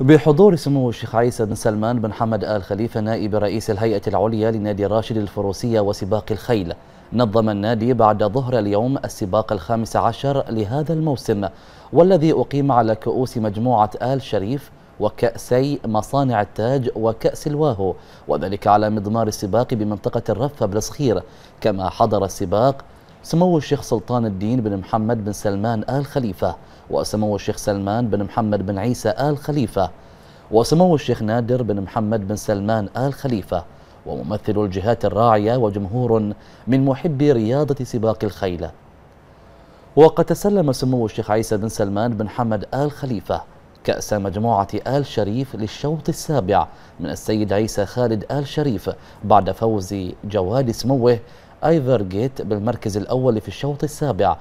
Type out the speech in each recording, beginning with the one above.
بحضور سمو الشيخ عيسى بن سلمان بن حمد آل خليفة نائب رئيس الهيئة العليا لنادي راشد الفروسية وسباق الخيل نظم النادي بعد ظهر اليوم السباق الخامس عشر لهذا الموسم والذي أقيم على كؤوس مجموعة آل شريف وكأسي مصانع التاج وكأس الواهو وذلك على مضمار السباق بمنطقة الرفة بلسخير كما حضر السباق سمو الشيخ سلطان الدين بن محمد بن سلمان آل خليفة وسمو الشيخ سلمان بن محمد بن عيسى آل خليفة وسمو الشيخ نادر بن محمد بن سلمان آل خليفة وممثل الجهات الراعية وجمهور من محبي رياضة سباق الخيل وقد تسلم سمو الشيخ عيسى بن سلمان بن حمد آل خليفة كأس مجموعة آل شريف للشوط السابع من السيد عيسى خالد آل شريف بعد فوز جواد سموه ايفر جيت بالمركز الأول في الشوط السابع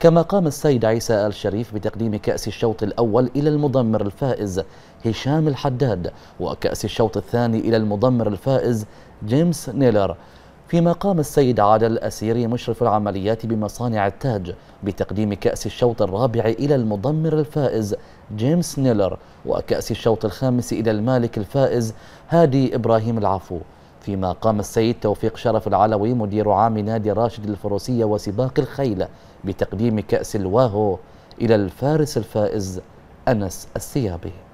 كما قام السيد عيسى الشريف بتقديم كأس الشوط الأول إلى المضمر الفائز هشام الحداد وكأس الشوط الثاني إلى المضمر الفائز جيمس نيلر فيما قام السيد عادل الأسيري مشرف العمليات بمصانع التاج بتقديم كأس الشوط الرابع إلى المضمر الفائز جيمس نيلر وكأس الشوط الخامس إلى المالك الفائز هادي إبراهيم العفو فيما قام السيد توفيق شرف العلوي مدير عام نادي راشد الفروسية وسباق الخيل بتقديم كأس الواهو إلى الفارس الفائز أنس السيابي